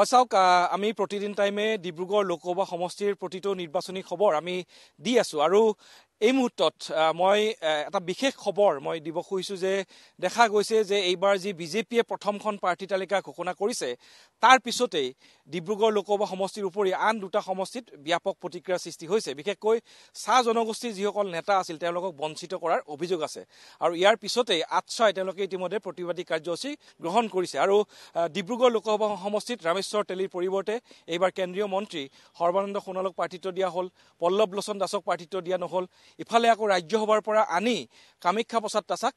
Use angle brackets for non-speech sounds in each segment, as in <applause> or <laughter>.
হয় চাওক আমি প্ৰতিদিন টাইমে ডিব্ৰুগড় লোকসভা সমষ্টিৰ প্ৰতিটো নিৰ্বাচনী খবৰ আমি দি আছোঁ আৰু এই মুহূৰ্তত মই এটা বিশেষ খবৰ মই দিব খুজিছোঁ যে দেখা গৈছে যে এইবাৰ যি বিজেপিয়ে প্ৰথমখন প্ৰাৰ্থী তালিকা ঘোষণা কৰিছে তাৰ পিছতেই ডিব্ৰুগড় লোকসভা সমষ্টিৰ উপৰি আন দুটা সমষ্টিত ব্যাপক প্ৰতিক্ৰিয়াৰ সৃষ্টি হৈছে বিশেষকৈ চাহ জনগোষ্ঠীৰ যিসকল নেতা আছিল তেওঁলোকক বঞ্চিত কৰাৰ অভিযোগ আছে আৰু ইয়াৰ পিছতেই আটছাই তেওঁলোকে ইতিমধ্যে প্ৰতিবাদী কাৰ্যসূচী গ্ৰহণ কৰিছে আৰু ডিব্ৰুগড় লোকসভা সমষ্টিত ৰামেশ্বৰ তেলীৰ পৰিৱৰ্তে এইবাৰ কেন্দ্ৰীয় মন্ত্ৰী সৰ্বানন্দ সোণোৱালক প্ৰাৰ্থিত্ব দিয়া হ'ল পল্লৱ লোচন দাসক প্ৰাৰ্থিত্ব দিয়া নহ'ল ইফালে আকৌ ৰাজ্যসভাৰ পৰা আনি কামাখ্যা প্ৰসাদ দাসাক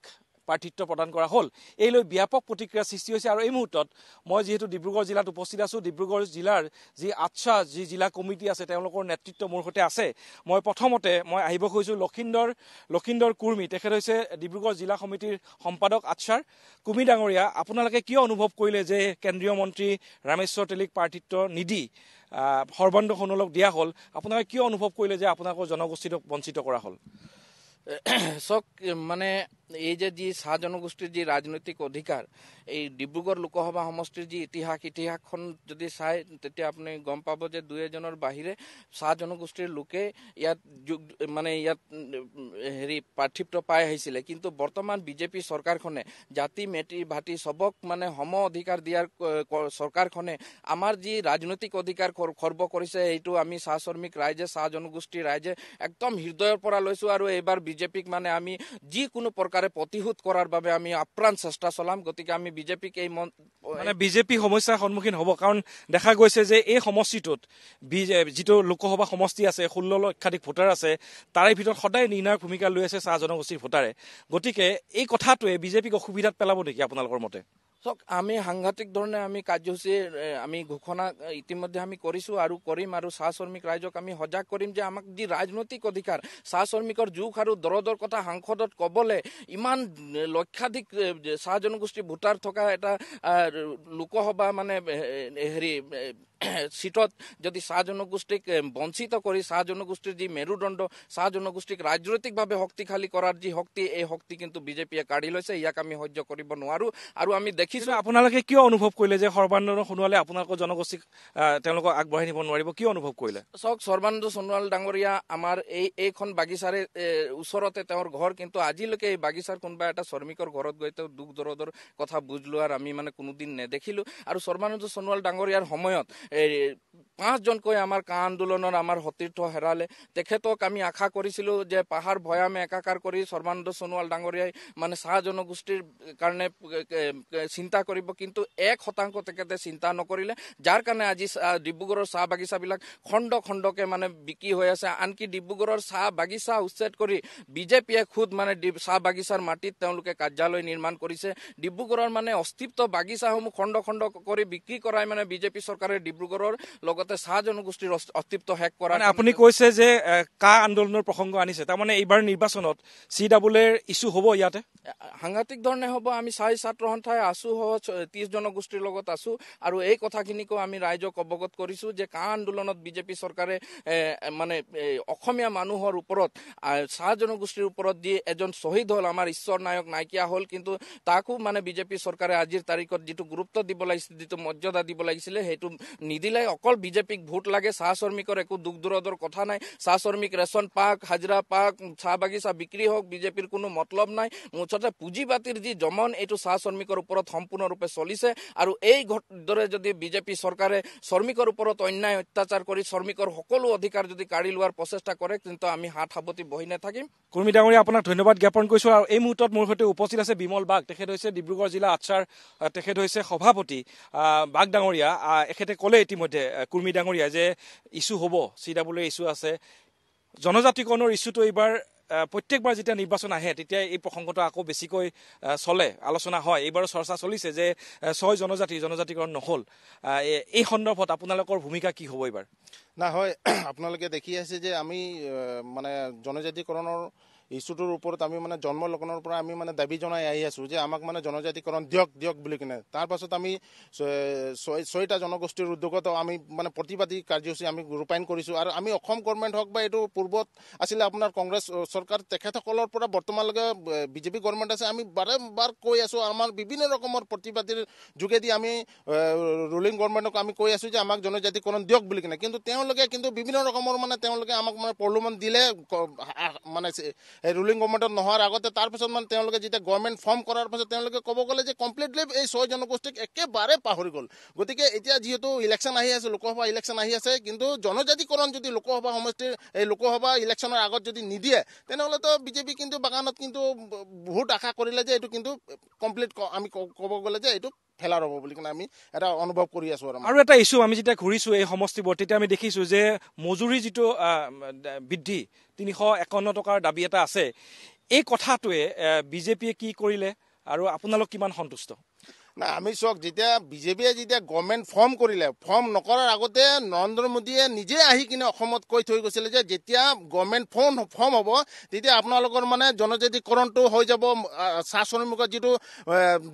প্ৰাৰ্থিত্ব প্ৰদান কৰা হ'ল এই লৈ ব্যাপক প্ৰতিক্ৰিয়া সৃষ্টি হৈছে আৰু এই মুহূৰ্তত মই যিহেতু ডিব্ৰুগড় জিলাত উপস্থিত আছোঁ ডিব্ৰুগড় জিলাৰ যি আচ্ছা যি জিলা কমিটি আছে তেওঁলোকৰ নেতৃত্ব মোৰ সৈতে আছে মই প্ৰথমতে মই আহিব খুজিছোঁ লখিন্দৰ লখিন্দৰ কুৰ্মী তেখেত হৈছে ডিব্ৰুগড় জিলা সমিতিৰ সম্পাদক আচ্ছাৰ কুমি ডাঙৰীয়া আপোনালোকে কিয় অনুভৱ কৰিলে যে কেন্দ্ৰীয় মন্ত্ৰী ৰামেশ্বৰ তেলিক প্ৰাৰ্থিত্ব নিদি সৰ্বানন্দ সোণোৱালক দিয়া হ'ল আপোনালোকে কিয় অনুভৱ কৰিলে যে আপোনালোকৰ জনগোষ্ঠীটোক বঞ্চিত কৰা হ'ল চক মানে এই যে যি চাহ জনগোষ্ঠীৰ যি ৰাজনৈতিক অধিকাৰ এই ডিব্ৰুগড় লোকসভা সমষ্টিৰ যি ইতিহাস ইতিহাসখন যদি চাই তেতিয়া আপুনি গম পাব যে দুই এজনৰ বাহিৰে চাহ জনগোষ্ঠীৰ লোকে ইয়াত যোগ মানে ইয়াত হেৰি পাৰ্থিত্ব পাই আহিছিলে কিন্তু বৰ্তমান বিজেপি চৰকাৰখনে জাতি মেটি ভাটি চবক মানে সম অধিকাৰ দিয়াৰ চৰকাৰখনে আমাৰ যি ৰাজনৈতিক অধিকাৰ খৰ্ব কৰিছে এইটো আমি চাহ শ্ৰমিক ৰাইজে চাহ জনগোষ্ঠীৰ ৰাইজে একদম হৃদয়ৰ পৰা লৈছোঁ আৰু এইবাৰ বিজেপিক মানে আমি যিকোনো প্ৰকাৰ চৰকাৰে প্ৰতিশোধ কৰাৰ বাবে আমি আপ্ৰাণ চেষ্টা চলাম গতিকে আমি বিজেপিক এই মানে বিজেপি সমস্যাৰ সন্মুখীন হ'ব কাৰণ দেখা গৈছে যে এই সমষ্টিটোত যিটো লোকসভা সমষ্টি আছে ষোল্ল লক্ষাধিক ভোটাৰ আছে তাৰে ভিতৰত সদায় নিৰ্ণায়ক ভূমিকা লৈ আছে চাহ জনগোষ্ঠীৰ ভোটাৰে গতিকে এই কথাটোৱে বিজেপিক অসুবিধাত পেলাব নেকি আপোনালোকৰ মতে চক আমি সাংঘাতিক ধৰণে আমি কাৰ্যসূচী আমি ঘোষণা ইতিমধ্যে আমি কৰিছোঁ আৰু কৰিম আৰু চাহ শ্ৰমিক ৰাইজক আমি সজাগ কৰিম যে আমাক যি ৰাজনৈতিক অধিকাৰ চাহ শ্ৰমিকৰ জোখ আৰু দৰদৰ কথা সাংসদত ক'বলৈ ইমান লক্ষাধিক চাহ জনগোষ্ঠী ভোটাৰ থকা এটা লোকসভা মানে হেৰি চিটত <clears throat> যদি চাহ জনগোষ্ঠীক বঞ্চিত কৰি চাহ জনগোষ্ঠীৰ যি মেৰুদণ্ড চাহ জনগোষ্ঠীক ৰাজনৈতিকভাৱে শক্তিশালী কৰাৰ যি শক্তি এই শক্তি কিন্তু বিজেপিয়ে কাঢ়ি লৈছে ইয়াক আমি সহ্য কৰিব নোৱাৰো আৰু আমি দেখিছো আপোনালোকে কিয় অনুভৱ কৰিলে যে সৰ্বানন্দ সোণোৱালে আপোনালোকৰ জনগোষ্ঠীক তেওঁলোকক আগবঢ়াই নিব নোৱাৰিব কিয় অনুভৱ কৰিলে চাওক সৰ্বানন্দ সোণোৱাল ডাঙৰীয়া আমাৰ এই এইখন বাগিচাৰে ওচৰতে তেওঁৰ ঘৰ কিন্তু আজিলৈকে এই বাগিচাৰ কোনোবা এটা শ্ৰমিকৰ ঘৰত গৈ তেওঁ দুখ দৰদৰ কথা বুজ লোৱাৰ আমি মানে কোনোদিন নেদেখিলো আৰু সৰ্বানন্দ সোণোৱাল ডাঙৰীয়াৰ সময়ত পাঁচজনকৈ আমাৰ কা আন্দোলনৰ আমাৰ সতীৰ্থ হেৰালে তেখেতক আমি আশা কৰিছিলোঁ যে পাহাৰ ভৈয়ামে একাকাৰ কৰি সৰ্বানন্দ সোণোৱাল ডাঙৰীয়াই মানে চাহ জনগোষ্ঠীৰ কাৰণে চিন্তা কৰিব কিন্তু এক শতাংশ তেখেতে চিন্তা নকৰিলে যাৰ কাৰণে আজি চাহ ডিব্ৰুগড়ৰ চাহ বাগিচাবিলাক খণ্ড খণ্ডকে মানে বিক্ৰী হৈ আছে আনকি ডিব্ৰুগড়ৰ চাহ বাগিচা উচ্ছেদ কৰি বিজেপিয়ে খুদ মানে চাহ বাগিচাৰ মাটিত তেওঁলোকে কাৰ্যালয় নিৰ্মাণ কৰিছে ডিব্ৰুগড়ৰ মানে অস্তিত্ব বাগিচাসমূহ খণ্ড খণ্ড কৰি বিক্ৰী কৰাই মানে বিজেপি চৰকাৰে ডিব্ৰুগড় ডিব্ৰুগড়ৰ লগতে চাহ জনগোষ্ঠীৰ অস্তিত্ব শেষ কৰা আপুনি কৈছে যে কা আন্দোলনৰ প্ৰসংগ আনিছে তাৰমানে এইবাৰ নিৰ্বাচনত চি ডাবুলৰ ইছ্যু হ'ব ইয়াতে সাংঘাতিক ধৰণে হ'ব আমি চাই ছাত্ৰ সন্থাই আছোঁ ত্ৰিছ জনগোষ্ঠীৰ লগত আছোঁ আৰু এই কথাখিনিকো আমি ৰাইজক অৱগত কৰিছোঁ যে কা আন্দোলনত বিজেপি চৰকাৰে মানে অসমীয়া মানুহৰ ওপৰত চাহ জনগোষ্ঠীৰ ওপৰত দি এজন শ্বহীদ হ'ল আমাৰ ঈশ্বৰ নায়ক নাইকিয়া হ'ল কিন্তু তাকো মানে বিজেপি চৰকাৰে আজিৰ তাৰিখত যিটো গুৰুত্ব দিব লাগিছিল যিটো মৰ্যাদা দিব লাগিছিলে সেইটো নিদিলে অকল বিজেপিক ভোট লাগে চাহ শ্ৰমিকৰ একো দুখ দূৰদৰ কথা নাই চাহ শ্ৰমিক ৰেচন পাক হাজিৰা পাক চাহ বাগিচা বিক্ৰী হওক বিজেপিৰ কোনো মতলব নাই মুঠতে পুঁজি পাতিৰ যি জমন এইটো চাহ শ্ৰমিকৰ ওপৰত সম্পূৰ্ণৰূপে চলিছে আৰু এই দৰে যদি বিজেপি চৰকাৰে শ্ৰমিকৰ ওপৰত অন্যায় অত্যাচাৰ কৰি শ্ৰমিকৰ সকলো অধিকাৰ যদি কাঢ়ি লোৱাৰ প্ৰচেষ্টা কৰে তেন্তে আমি হাত সাৱতি বহি নাথাকিম কুৰ্মী ডাঙৰীয়া আপোনাক ধন্যবাদ জ্ঞাপন কৰিছোঁ আৰু এই মুহূৰ্তত মোৰ সৈতে উপস্থিত আছে বিমল বাঘ তেখেত হৈছে ডিব্ৰুগড় জিলা আচাৰ তেখেত হৈছে সভাপতি বাঘ ডাঙৰীয়া এখেতে ক'লে ক'লে ইতিমধ্যে কুৰ্মী ডাঙৰীয়াই যে ইছ্যু হ'ব চি ডাব্লিউ ইছ্যু আছে জনজাতিকৰণৰ ইছ্যুটো এইবাৰ প্ৰত্যেকবাৰ যেতিয়া নিৰ্বাচন আহে তেতিয়া এই প্ৰসংগটো আকৌ বেছিকৈ চলে আলোচনা হয় এইবাৰো চৰ্চা চলিছে যে ছয় জনজাতি জনজাতিকৰণ নহ'ল এই সন্দৰ্ভত আপোনালোকৰ ভূমিকা কি হ'ব এইবাৰ নাই হয় <clears throat> আপোনালোকে দেখি আছে যে আমি মানে জনজাতিকৰণৰ ইছ্যুটোৰ ওপৰত আমি মানে জন্ম লগ্নৰ পৰা আমি মানে দাবী জনাই আহি আছোঁ যে আমাক মানে জনজাতিকৰণ দিয়ক দিয়ক বুলি কিনে তাৰপাছত আমি ছয়টা জনগোষ্ঠীৰ উদ্যোগত আমি মানে প্ৰতিবাদী কাৰ্যসূচী আমি ৰূপায়ণ কৰিছোঁ আৰু আমি অসম গভৰ্ণমেণ্ট হওক বা এইটো পূৰ্বত আছিলে আপোনাৰ কংগ্ৰেছ চৰকাৰ তেখেতসকলৰ পৰা বৰ্তমানলৈকে বিজেপি গভৰ্ণমেণ্ট আছে আমি বাৰম্বাৰ কৈ আছোঁ আমাৰ বিভিন্ন ৰকমৰ প্ৰতিবাদীৰ যোগেদি আমি ৰুলিং গভৰ্ণমেণ্টক আমি কৈ আছোঁ যে আমাক জনজাতিকৰণ দিয়ক বুলি কিনে কিন্তু তেওঁলোকে কিন্তু বিভিন্ন ৰকমৰ মানে তেওঁলোকে আমাক মানে প্ৰলোভন দিলে মানে ৰুলিং গভমেণ্টত নোহোৱাৰ আগতে তাৰপিছত মানে তেওঁলোকে যেতিয়া গভৰ্ণমেণ্ট ফৰ্ম কৰাৰ পাছত তেওঁলোকে ক'ব গ'লে যে কমপ্লিটলি এই ছয় জনগোষ্ঠীক একেবাৰে পাহৰি গ'ল গতিকে এতিয়া যিহেতু ইলেকশ্যন আহি আছে লোকসভা ইলেকশ্যন আহি আছে কিন্তু জনজাতিকৰণ যদি লোকসভা সমষ্টিৰ এই লোকসভা ইলেকশ্যনৰ আগত যদি নিদিয়ে তেনেহ'লেতো বিজেপি কিন্তু বাগানত কিন্তু বহুত আশা কৰিলে যে এইটো কিন্তু কমপ্লিট আমি ক'ব গ'লে যে এইটো ফেলাৰ হ'ব বুলি কোনে আমি এটা অনুভৱ কৰি আছো আৰু আৰু এটা ইছ্যু আমি যেতিয়া ঘূৰিছোঁ এই সমষ্টিবোৰ তেতিয়া আমি দেখিছোঁ যে মজুৰি যিটো বৃদ্ধি তিনিশ একাৱন্ন টকাৰ দাবী এটা আছে এই কথাটোৱে বিজেপিয়ে কি কৰিলে আৰু আপোনালোক কিমান সন্তুষ্ট না আমি চাওক যেতিয়া বিজেপিয়ে যেতিয়া গভমেণ্ট ফৰ্ম কৰিলে ফৰ্ম নকৰাৰ আগতে নৰেন্দ্ৰ মোদীয়ে নিজে আহি কিনে অসমত কৈ থৈ গৈছিলে যে যেতিয়া গভমেণ্ট ফৰ্ম ফৰ্ম হ'ব তেতিয়া আপোনালোকৰ মানে জনজাতিকৰণটো হৈ যাব চাহ শ্ৰমিকৰ যিটো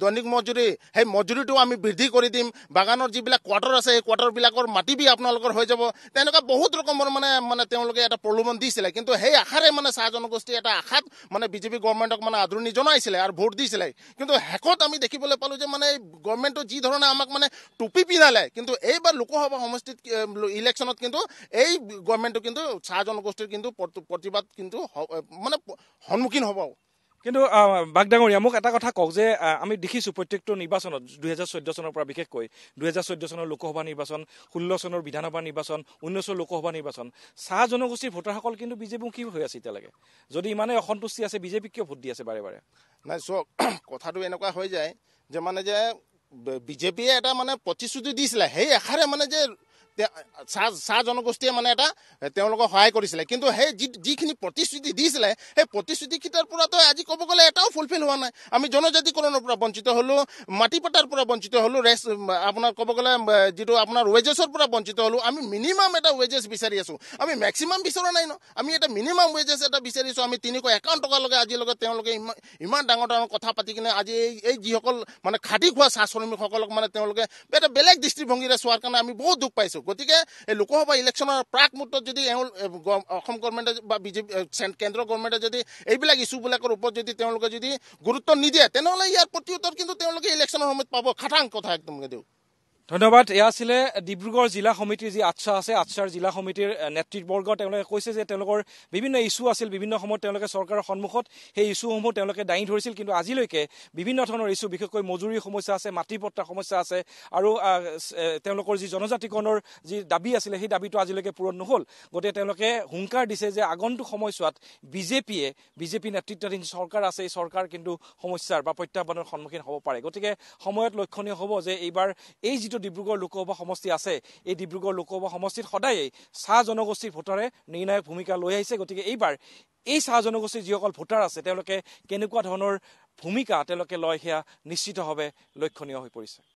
দৈনিক মজুৰি সেই মজুৰিটো আমি বৃদ্ধি কৰি দিম বাগানৰ যিবিলাক কোৱাৰ্টাৰ আছে সেই কোৱাৰ্টাৰবিলাকৰ মাটি বি আপোনালোকৰ হৈ যাব তেনেকুৱা বহুত ৰকমৰ মানে মানে তেওঁলোকে এটা প্ৰলোভন দিছিলে কিন্তু সেই আশাৰে মানে চাহ জনগোষ্ঠীৰ এটা আশাত মানে বিজেপি গভৰ্ণমেণ্টক মানে আদৰণি জনাইছিলে আৰু ভোট দিছিলে কিন্তু শেষত আমি দেখিবলৈ পালোঁ যে মানে মানে গভৰ্ণমেণ্টে যি ধৰণে আমাক মানে টুপি পিন্ধালে কিন্তু এইবাৰ লোকসভা সমষ্টিত ইলেকশ্যনত কিন্তু এই গভৰ্ণমেণ্টটো কিন্তু চাহ জনগোষ্ঠীৰ কিন্তু প্ৰতিবাদ কিন্তু মানে সন্মুখীন হ'ব কিন্তু বাগডাঙৰীয়া মোক এটা কথা কওক যে আমি দেখিছোঁ প্ৰত্যেকটো নিৰ্বাচনত দুহেজাৰ চৈধ্য চনৰ পৰা বিশেষকৈ দুহেজাৰ চৈধ্য চনৰ লোকসভা নিৰ্বাচন ষোল্ল চনৰ বিধানসভা নিৰ্বাচন ঊনৈছৰ লোকসভা নিৰ্বাচন চাহ জনগোষ্ঠীৰ ভোটাৰসকল কিন্তু বিজেপি বিজেপিমুখী হৈ আছে এতিয়ালৈকে যদি ইমানেই অসন্তুষ্টি আছে বিজেপিক কিয় ভোট দি আছে বাৰে বাৰে নাই চাওক <clears throat> কথাটো এনেকুৱা হৈ যায় যে মানে যে বিজেপিয়ে এটা মানে প্ৰতিশ্ৰুতি দিছিলে সেই আশাৰে মানে যে চাহ চাহ জনগোষ্ঠীয়ে মানে এটা তেওঁলোকক সহায় কৰিছিলে কিন্তু সেই যি যিখিনি প্ৰতিশ্ৰুতি দিছিলে সেই প্ৰতিশ্ৰুতিকেইটাৰ পৰাতো আজি ক'ব গ'লে এটাও ফুলফিল হোৱা নাই আমি জনজাতিকৰণৰ পৰা বঞ্চিত হ'লোঁ মাটি পাটাৰ পৰা বঞ্চিত হ'লোঁ ৰেচ আপোনাৰ ক'ব গ'লে যিটো আপোনাৰ ৱেজেছৰ পৰা বঞ্চিত হ'লো আমি মিনিমাম এটা ৱেজেছ বিচাৰি আছোঁ আমি মেক্সিমাম বিচৰা নাই ন আমি এটা মিনিমাম ৱেজেছ এটা বিচাৰি আছোঁ আমি তিনিশ একাউণ্ট টকালৈকে আজিলৈকে তেওঁলোকে ইমান ইমান ডাঙৰ ডাঙৰ কথা পাতি কিনে আজি এই এই যিসকল মানে খাটি খোৱা চাহ শ্ৰমিকসকলক মানে তেওঁলোকে এটা বেলেগ দৃষ্টিভংগীৰে চোৱাৰ কাৰণে আমি বহুত দুখ পাইছোঁ গতিকে এই লোকসভা ইলেকশ্যনৰ প্ৰাক মুহূৰ্তত যদি এওঁ অসম গভৰ্ণমেণ্টে বা বিজেপি কেন্দ্ৰ গভৰ্ণমেণ্টে যদি এইবিলাক ইছ্যুবিলাকৰ ওপৰত যদি তেওঁলোকে যদি গুৰুত্ব নিদিয়ে তেনেহ'লে ইয়াৰ প্ৰত্যুত্তৰ কিন্তু তেওঁলোকে ইলেকশ্যনৰ সময়ত পাব খাটাং কথা একদম ধন্যবাদ এয়া আছিলে ডিব্ৰুগড় জিলা সমিতিৰ যি আচ্ছা আছে আচ্ছাৰ জিলা সমিতিৰ নেতৃবৰ্গ তেওঁলোকে কৈছে যে তেওঁলোকৰ বিভিন্ন ইছ্যু আছিল বিভিন্ন সময়ত তেওঁলোকে চৰকাৰৰ সন্মুখত সেই ইছ্যুসমূহ তেওঁলোকে দাঙি ধৰিছিল কিন্তু আজিলৈকে বিভিন্ন ধৰণৰ ইছ্যু বিশেষকৈ মজুৰিৰ সমস্যা আছে মাটি মাটিপত্ৰাৰ সমস্যা আছে আৰু তেওঁলোকৰ যি জনজাতিকৰণৰ যি দাবী আছিলে সেই দাবীটো আজিলৈকে পূৰণ নহ'ল গতিকে তেওঁলোকে হুংকাৰ দিছে যে আগন্তুক সময়ছোৱাত বিজেপিয়ে বিজেপি নেতৃত্বাধীন চৰকাৰ আছে এই চৰকাৰ কিন্তু সমস্যাৰ বা প্ৰত্যাহ্বানৰ সন্মুখীন হ'ব পাৰে গতিকে সময়ত লক্ষণীয় হ'ব যে এইবাৰ এই যিটো যিটো ডিব্ৰুগড় লোকসভা সমষ্টি আছে এই ডিব্ৰুগড় লোকসভা সমষ্টিত সদায়েই চাহ জনগোষ্ঠীৰ ভোটাৰে নিৰ্ণায়ক ভূমিকা লৈ আহিছে গতিকে এইবাৰ এই চাহ জনগোষ্ঠীৰ যিসকল ভোটাৰ আছে তেওঁলোকে কেনেকুৱা ধৰণৰ ভূমিকা তেওঁলোকে লয় সেয়া নিশ্চিতভাৱে লক্ষণীয় হৈ পৰিছে